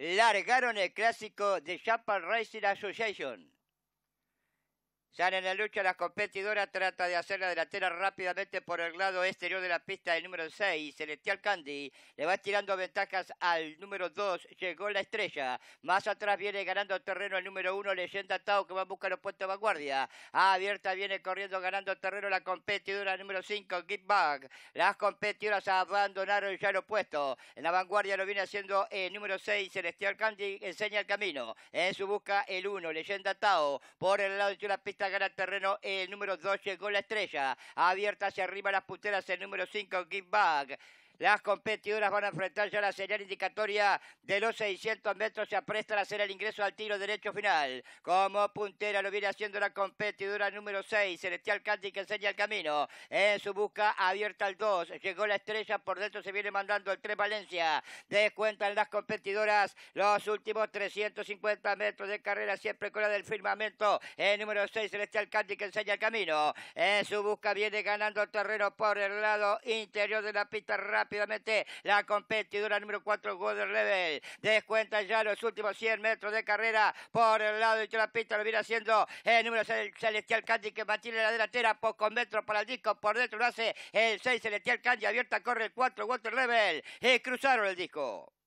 largaron el clásico de Japan Racing Association. Ya en la lucha la competidora, trata de hacer la delantera rápidamente por el lado exterior de la pista el número 6, Celestial Candy. Le va tirando ventajas al número 2, llegó la estrella. Más atrás viene ganando terreno el número 1, Leyenda Tao, que va a buscar los puestos de vanguardia. Ah, abierta viene corriendo ganando terreno la competidora número 5, Get Back. Las competidoras abandonaron ya los puestos. En la vanguardia lo viene haciendo el número 6, Celestial Candy, enseña el camino. En su busca el 1, Leyenda Tao, por el lado de la pista agarra gana terreno el número 2, llegó la estrella. Abierta hacia arriba las puteras el número 5 Give Back. Las competidoras van a enfrentarse a la señal indicatoria de los 600 metros. Se apresta a hacer el ingreso al tiro derecho final. Como puntera lo viene haciendo la competidora número 6, Celestial Candy, que enseña el camino. En su busca abierta al 2. Llegó la estrella. Por dentro se viene mandando el 3 Valencia. Descuentan las competidoras los últimos 350 metros de carrera. Siempre con la del firmamento. El número 6, Celestial Candy, que enseña el camino. En su busca viene ganando terreno por el lado interior de la pista rápida rápidamente la competidora número 4, Golden Rebel. Descuenta ya los últimos 100 metros de carrera por el lado de la pista. Lo viene haciendo el número Celestial Candy que mantiene la delantera. Pocos metros para el disco. Por dentro lo hace el 6 Celestial Candy. Abierta corre el 4, Golden Rebel. Y eh, cruzaron el disco.